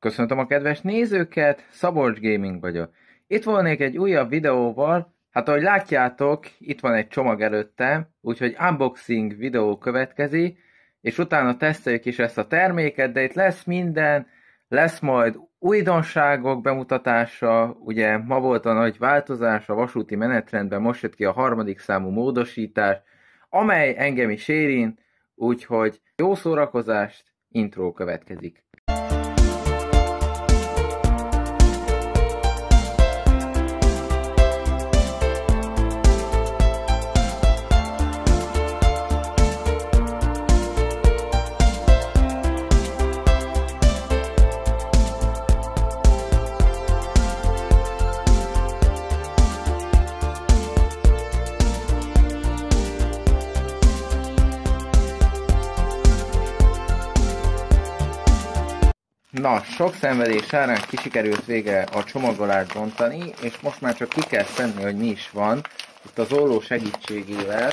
Köszöntöm a kedves nézőket, Szabolcs Gaming vagyok. Itt volnék egy újabb videóval, hát ahogy látjátok, itt van egy csomag előtte, úgyhogy unboxing videó következik, és utána teszteljük is ezt a terméket, de itt lesz minden, lesz majd újdonságok bemutatása, ugye ma volt a nagy változás a vasúti menetrendben, most jött ki a harmadik számú módosítás, amely engem is érint, úgyhogy jó szórakozást, intro következik. A sok szenvedés árán kisikerült vége a csomagolást bontani, és most már csak ki kell szenni, hogy mi is van. Itt az olló segítségével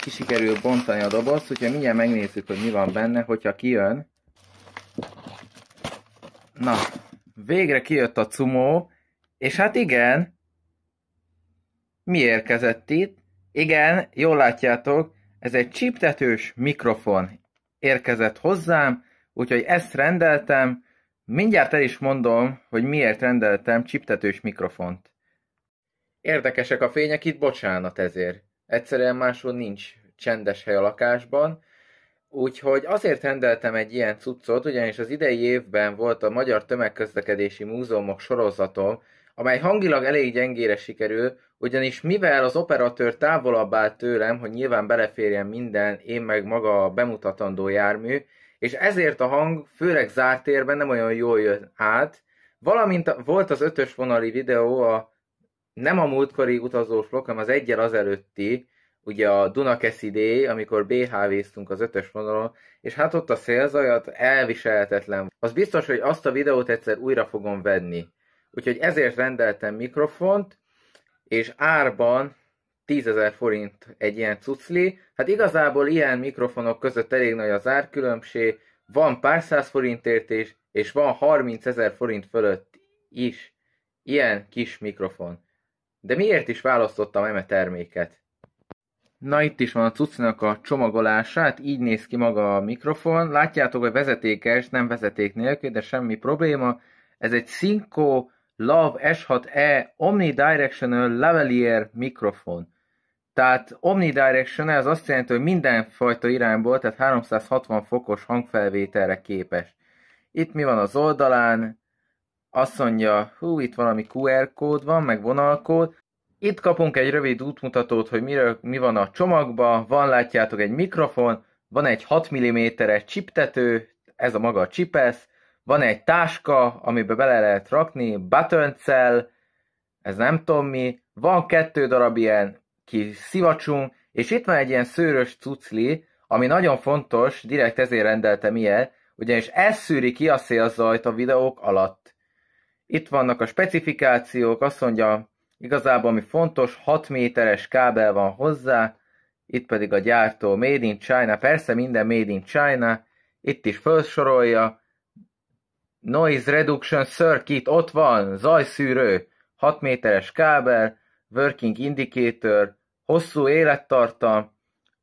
kisikerült bontani a dobozt, úgyhogy mindjárt megnézzük, hogy mi van benne, hogyha kijön. Na, végre kijött a cumó, és hát igen, mi érkezett itt? Igen, jól látjátok, ez egy csíptetős mikrofon érkezett hozzám, Úgyhogy ezt rendeltem, mindjárt el is mondom, hogy miért rendeltem csiptetős mikrofont. Érdekesek a fények itt, bocsánat ezért. Egyszerűen máshol nincs csendes hely a lakásban, Úgyhogy azért rendeltem egy ilyen cuccot, ugyanis az idei évben volt a Magyar Tömegközlekedési Múzeumok sorozatom, amely hangilag elég gyengére sikerül, ugyanis mivel az operatőr távolabb áll tőlem, hogy nyilván beleférjen minden, én meg maga a bemutatandó jármű, és ezért a hang, főleg zárt térben nem olyan jól jön át, valamint volt az ötös vonali videó, a, nem a múltkori utazó vlog, hanem az egyel azelőtti, ugye a Dunakeszidé, amikor bhv ztunk az ötös vonalon, és hát ott a szélzajat elviselhetetlen. Az biztos, hogy azt a videót egyszer újra fogom venni. Úgyhogy ezért rendeltem mikrofont, és árban tízezer forint egy ilyen cucli. Hát igazából ilyen mikrofonok között elég nagy az árkülönbség, van pár száz forintért is, és van 30.000 ezer forint fölött is ilyen kis mikrofon. De miért is választottam eme terméket? Na itt is van a cuccinak a csomagolását, így néz ki maga a mikrofon. Látjátok, hogy vezetékes, nem vezeték nélkül, de semmi probléma. Ez egy Cinco Love S6E Omnidirectional Lavalier mikrofon. Tehát omnidirectional az azt jelenti, hogy mindenfajta irányból, tehát 360 fokos hangfelvételre képes. Itt mi van az oldalán? Azt mondja, hú, itt valami QR kód van, meg vonalkód. Itt kapunk egy rövid útmutatót, hogy miről, mi van a csomagban. Van, látjátok, egy mikrofon, van egy 6 mm-es csiptető, ez a maga a csipesz, van egy táska, amiben bele lehet rakni, button cell, ez nem tudom mi, van kettő darab ilyen ki szivacsunk, és itt van egy ilyen szőrös cucli, ami nagyon fontos, direkt ezért rendeltem ilyet, ugyanis ez szűri ki a szélzajt a videók alatt. Itt vannak a specifikációk, azt mondja, igazából ami fontos, 6 méteres kábel van hozzá, itt pedig a gyártó Made in China, persze minden Made in China, itt is felsorolja, Noise Reduction Circuit, ott van, zajszűrő, 6 méteres kábel, Working Indicator, hosszú élettartam,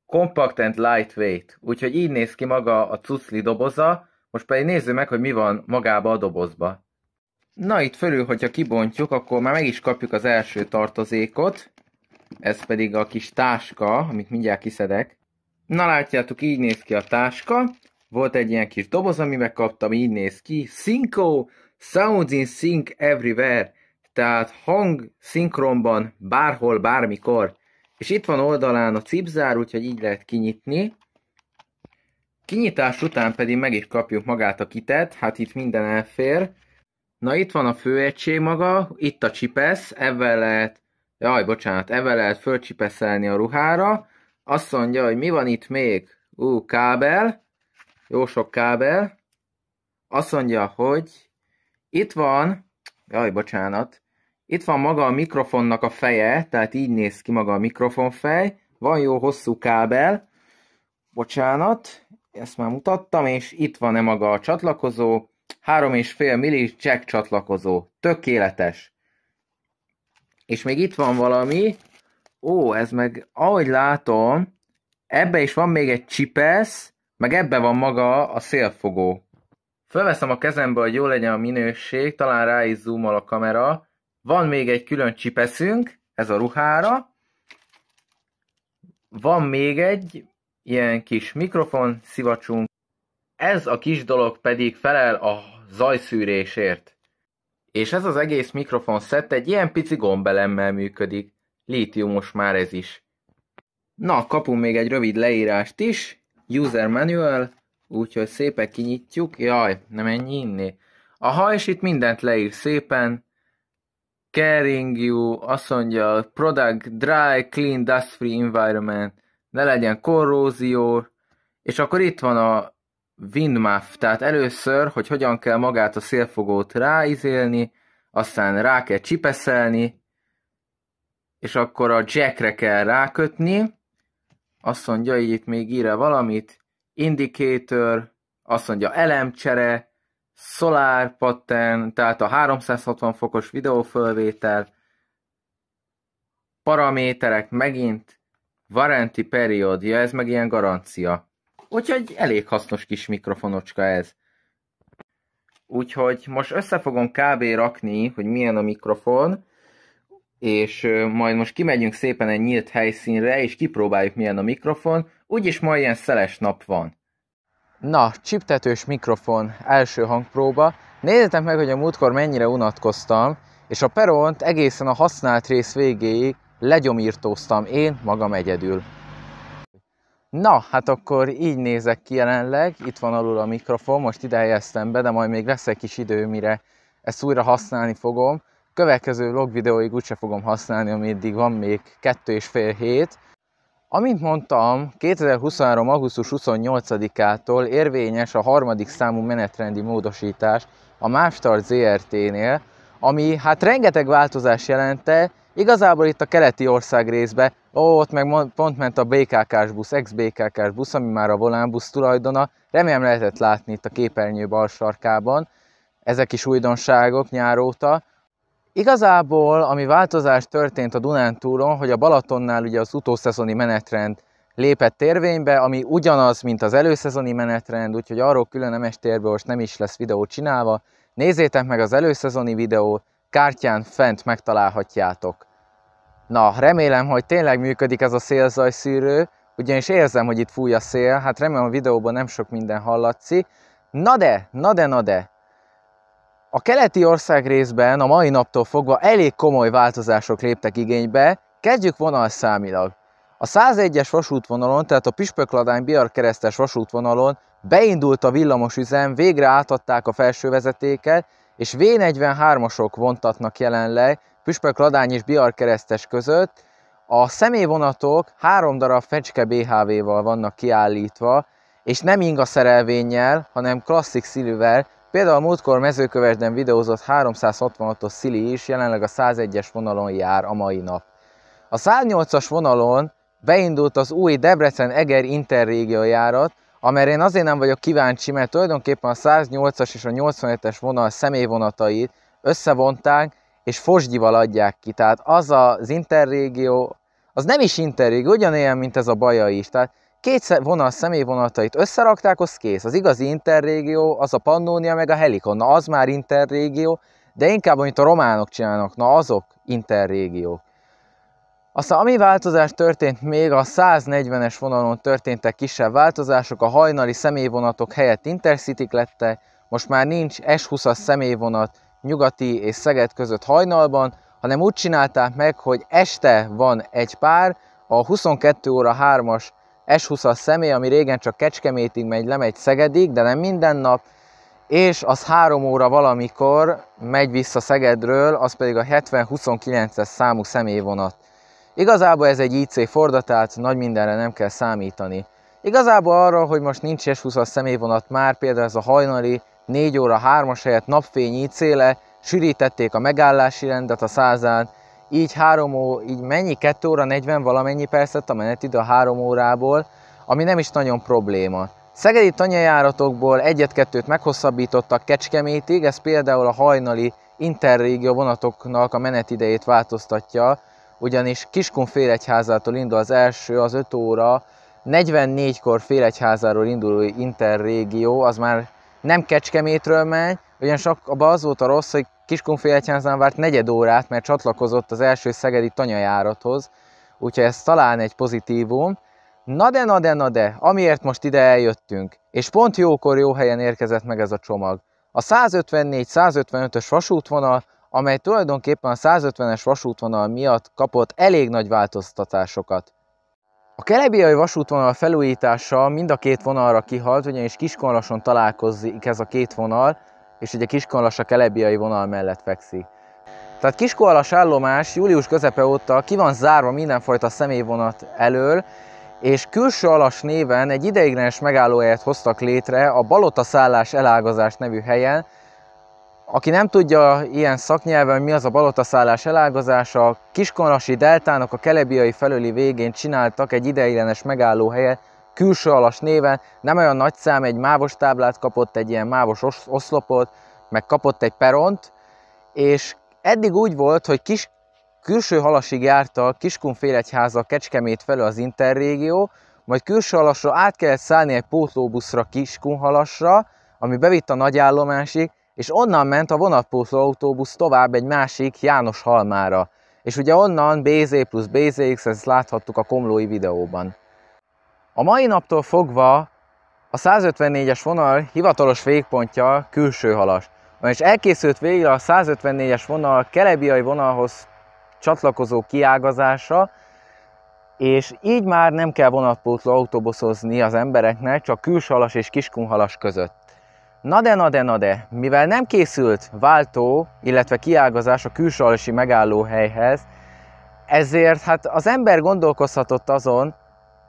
compact and lightweight, úgyhogy így néz ki maga a cuszli doboza, most pedig nézzük meg, hogy mi van magába a dobozba. Na itt fölül, hogyha kibontjuk, akkor már meg is kapjuk az első tartozékot, ez pedig a kis táska, amit mindjárt kiszedek. Na látjátok, így néz ki a táska, volt egy ilyen kis doboz, ami megkaptam, így néz ki, Synco, Sounds in Sync Everywhere, tehát hang szinkronban, bárhol, bármikor, és itt van oldalán a cipzár, úgyhogy így lehet kinyitni. Kinyitás után pedig meg is kapjuk magát a kitet, hát itt minden elfér. Na itt van a főegység maga, itt a csipesz, ebben lehet, jaj bocsánat, ebben lehet fölcsipeszelni a ruhára. Azt mondja, hogy mi van itt még? Ú, kábel, jó sok kábel. Azt mondja, hogy itt van, jaj bocsánat, itt van maga a mikrofonnak a feje, tehát így néz ki maga a mikrofonfej. Van jó hosszú kábel, bocsánat, ezt már mutattam, és itt van-e maga a csatlakozó, 3,5 milli jack csatlakozó, tökéletes. És még itt van valami, ó, ez meg, ahogy látom, ebbe is van még egy csipesz, meg ebbe van maga a szélfogó. Fölveszem a kezembe, hogy jó legyen a minőség, talán rá is zoomol a kamera, van még egy külön csipeszünk, ez a ruhára. Van még egy ilyen kis mikrofon szivacsunk. Ez a kis dolog pedig felel a zajszűrésért. És ez az egész mikrofon szett egy ilyen pici gombelemmel működik. Lítiumos már ez is. Na, kapunk még egy rövid leírást is. User manual, úgyhogy szépen kinyitjuk. Jaj, nem ennyi inni. A és itt mindent leír szépen, caring you, azt mondja, product dry, clean, dust free environment, ne legyen korrózió, és akkor itt van a windmuff, tehát először, hogy hogyan kell magát a szélfogót ráizélni, aztán rá kell csipeszelni, és akkor a jackre kell rákötni, azt mondja, hogy itt még ír valamit, indicator, azt mondja elemcsere, Solar pattern, tehát a 360 fokos videófölvétel, paraméterek megint, warranty periodja, ez meg ilyen garancia. Úgyhogy elég hasznos kis mikrofonocska ez. Úgyhogy most össze fogom kb. rakni, hogy milyen a mikrofon, és majd most kimegyünk szépen egy nyílt helyszínre, és kipróbáljuk milyen a mikrofon, úgyis ma ilyen szeles nap van. Na, csiptetős mikrofon, első hangpróba. Nézzétek meg, hogy a múltkor mennyire unatkoztam, és a peront egészen a használt rész végéig legyomírtóztam én magam egyedül. Na, hát akkor így nézek ki jelenleg, itt van alul a mikrofon, most idejeztem be, de majd még lesz egy kis idő, mire ezt újra használni fogom. Következő vlog videóig úgyse fogom használni, amíg van még kettő és fél hét, Amint mondtam, 2023. augusztus 28-ától érvényes a harmadik számú menetrendi módosítás a Mástart ZRT-nél, ami hát rengeteg változás jelente, igazából itt a keleti ország részbe, ó, ott meg pont ment a BKK-s busz, ex-BKK-s busz, ami már a busz tulajdona, remélem lehetett látni itt a képernyő bal sarkában, ezek is újdonságok nyáróta, Igazából, ami változás történt a Dunántúron, hogy a Balatonnál ugye az utószezoni menetrend lépett érvénybe, ami ugyanaz, mint az előszezoni menetrend, úgyhogy arról külön MS térben most nem is lesz videó csinálva. Nézzétek meg az előszezoni videót, kártyán fent megtalálhatjátok. Na, remélem, hogy tényleg működik ez a szélzajszűrő, ugyanis érzem, hogy itt fúj a szél, hát remélem a videóban nem sok minden hallatszik. Na de, na de, na de, a keleti ország részben a mai naptól fogva elég komoly változások léptek igénybe, kezdjük vonalszámilag. A 101-es vasútvonalon, tehát a püspökladány biar keresztes vasútvonalon beindult a villamos üzem, végre átadták a felső vezetéket, és V43-asok vontatnak jelenleg Püspökladány és biar keresztes között. A személyvonatok három darab fecske BHV-val vannak kiállítva, és nem inga szerelvényel, hanem klasszik szilver Például a múltkor mezőkövesden videózott 366-os Szili is jelenleg a 101-es vonalon jár a mai nap. A 108-as vonalon beindult az új Debrecen-Eger interrégia járat, amelyre én azért nem vagyok kíváncsi, mert tulajdonképpen a 108-as és a 87-es vonal személyvonatait összevonták, és fosgyival adják ki. Tehát az az interrégió, az nem is interrégió, ugyanilyen, mint ez a baja is. Tehát két vonal személyvonatait összerakták, az kész. Az igazi interrégió, az a Pannonia meg a Helikon. Na, az már interrégió, de inkább, amit a románok csinálnak, na azok interrégiók. Aztán ami változás történt még, a 140-es vonalon történtek kisebb változások, a hajnali személyvonatok helyett intercity lette, most már nincs S20-as személyvonat nyugati és Szeged között hajnalban, hanem úgy csinálták meg, hogy este van egy pár, a 22 óra 3-as s20-as személy, ami régen csak Kecskemétig megy, lemegy Szegedig, de nem minden nap, és az három óra valamikor megy vissza Szegedről, az pedig a 29 es számú személyvonat. Igazából ez egy IC Forda, tehát nagy mindenre nem kell számítani. Igazából arra, hogy most nincs S20-as személyvonat már, például ez a hajnali 4 óra 3-as helyett napfény IC-le, sűrítették a megállási rendet a százán, így, három ó, így mennyi, 2 óra 40 valamennyi percet a menetid a három órából, ami nem is nagyon probléma. Szegedi tanyajáratokból egyet-kettőt meghosszabbítottak Kecskemétig, ez például a hajnali interrégió vonatoknak a menetidejét változtatja, ugyanis Kiskun Félegyházától indul az első, az 5 óra, 44-kor Félegyházáról induló interrégió, az már nem Kecskemétről megy, ugyanis abban az volt a rossz, hogy Egyházán várt negyed órát, mert csatlakozott az első szegedi tanyajárathoz, úgyhogy ez talán egy pozitívum. Na de, na de, na de, amiért most ide eljöttünk, és pont jókor jó helyen érkezett meg ez a csomag. A 154-155-ös vasútvonal, amely tulajdonképpen a 150-es vasútvonal miatt kapott elég nagy változtatásokat. A kelebiai vasútvonal felújítása mind a két vonalra kihalt, ugyanis Kiskonlason találkozik ez a két vonal, és ugye a kelebiai vonal mellett fekszik. Tehát Kiskolas állomás július közepe óta ki van zárva mindenfajta személyvonat elől, és külső alas néven egy ideiglenes megállóhelyet hoztak létre a Balota szállás elágazás nevű helyen. Aki nem tudja ilyen szaknyelven, mi az a Balota balotaszállás elágazása, Kiskonlasi deltának a kelebiai felőli végén csináltak egy ideiglenes megállóhelyet, külső alas néven, nem olyan nagy szám, egy mávos táblát kapott, egy ilyen mávos oszlopot, meg kapott egy peront, és eddig úgy volt, hogy kis külső halasig járta Kiskunfélegyháza Kecskemét felől az interrégió, majd külső alasra át kellett szállni egy pótlóbuszra Kiskunhalasra, ami bevitt a nagy állomásig, és onnan ment a vonatpótló autóbusz tovább egy másik János Halmára. És ugye onnan BZ plusz BZX, ezt láthattuk a komlói videóban. A mai naptól fogva a 154-es vonal hivatalos végpontja külső halas, és elkészült végre a 154-es vonal kelebiai vonalhoz csatlakozó kiágazása, és így már nem kell vonatpótló autóbuszozni az embereknek, csak halas és kiskunhalas között. Na de, na de, na de, mivel nem készült váltó, illetve kiágazás a külsalasi megállóhelyhez, ezért hát az ember gondolkozhatott azon,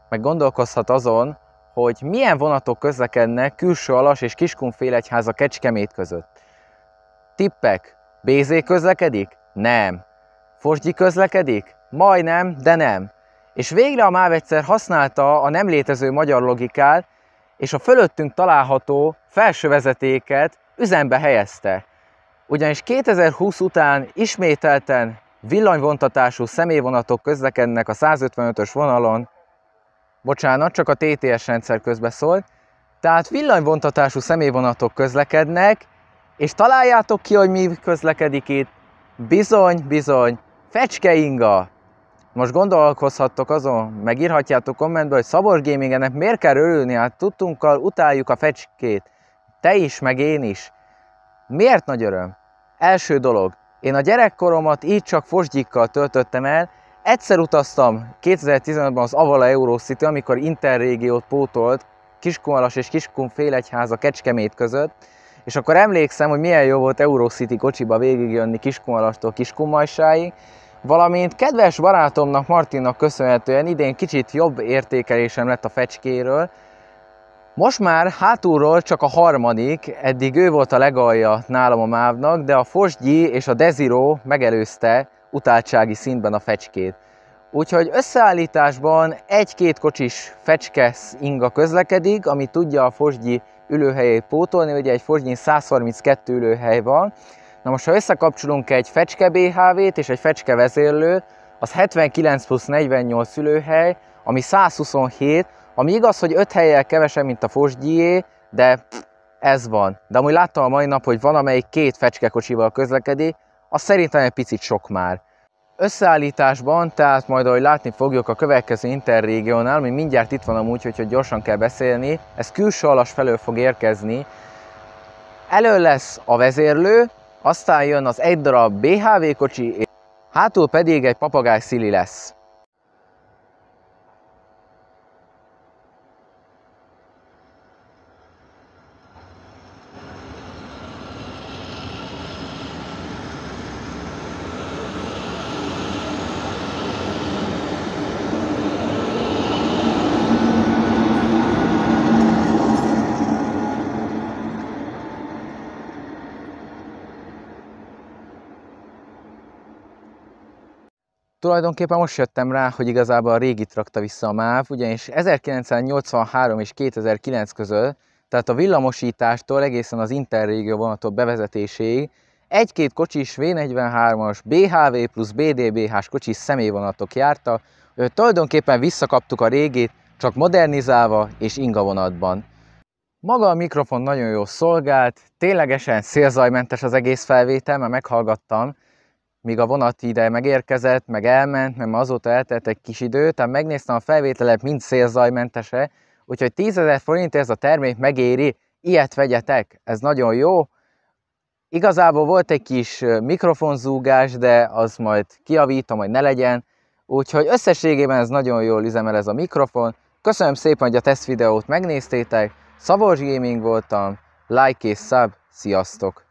meg gondolkozhat azon, hogy milyen vonatok közlekednek külső alas és félegyháza Kecskemét között. Tippek. BZ közlekedik? Nem. Fosgyi közlekedik? Majdnem, de nem. És végre a MÁV egyszer használta a nem létező magyar logikát, és a fölöttünk található felső vezetéket üzembe helyezte. Ugyanis 2020 után ismételten villanyvontatású személyvonatok közlekednek a 155-ös vonalon bocsánat, csak a TTS rendszer közbeszólt. Tehát villanyvontatású személyvonatok közlekednek, és találjátok ki, hogy mi közlekedik itt. Bizony, bizony, fecske inga. Most gondolkozhattok azon, megírhatjátok kommentbe, hogy Szabos gaming ennek miért kell örülni, hát tudtunkkal utáljuk a fecskét. Te is, meg én is. Miért nagy öröm? Első dolog, én a gyerekkoromat így csak fosgyikkal töltöttem el, Egyszer utaztam 2015-ben az Avala Eurocity, amikor interrégiót pótolt Kiskunvalas és Kiskun a Kecskemét között, és akkor emlékszem, hogy milyen jó volt Eurocity kocsiba végigjönni Kiskunvalastól Kiskunmajsáig, valamint kedves barátomnak, Martinnak köszönhetően idén kicsit jobb értékelésem lett a fecskéről, most már hátulról csak a harmadik, eddig ő volt a legalja nálam a mávnak, de a Fosgyi és a Deziro megelőzte utáltsági szintben a fecskét. Úgyhogy összeállításban egy-két kocsis fecske inga közlekedik, ami tudja a fosgyi ülőhelyét pótolni, ugye egy fosgyi 132 ülőhely van. Na most, ha összekapcsolunk egy fecske BHV-t és egy fecske vezérlőt, az 79 plusz 48 ülőhely, ami 127, ami igaz, hogy 5 helyel kevesebb, mint a fosgyié, de ez van. De amúgy láttam a mai nap, hogy van, amelyik két fecskekocsival közlekedik, az szerintem egy picit sok már. Összeállításban, tehát majd ahogy látni fogjuk a következő interregionál, ami mindjárt itt van amúgy, hogyha gyorsan kell beszélni, ez külső alas felől fog érkezni. Elő lesz a vezérlő, aztán jön az egy darab BHV kocsi, hátul pedig egy papagáj szili lesz. Tulajdonképpen most jöttem rá, hogy igazából a régit rakta vissza a MÁV, ugyanis 1983 és 2009 között, tehát a villamosítástól egészen az interrégió vonatok bevezetéséig egy-két kocsis V43-as BHV plusz BDBH-s kocsis személyvonatok járta, ő tulajdonképpen visszakaptuk a régét, csak modernizálva és ingavonatban. Maga a mikrofon nagyon jó szolgált, ténylegesen szélzajmentes az egész felvétel, mert meghallgattam, míg a vonat ide megérkezett, meg elment, mert azóta eltelt egy kis idő, tehát megnéztem a felvételet, mind szélzajmentese, úgyhogy 10 ezer forint ez a termék megéri, ilyet vegyetek, ez nagyon jó. Igazából volt egy kis mikrofonzúgás, de az majd kiavítom, hogy ne legyen, úgyhogy összességében ez nagyon jól üzemel ez a mikrofon. Köszönöm szépen, hogy a teszt videót megnéztétek, Szabolcs Gaming voltam, like és sub, sziasztok!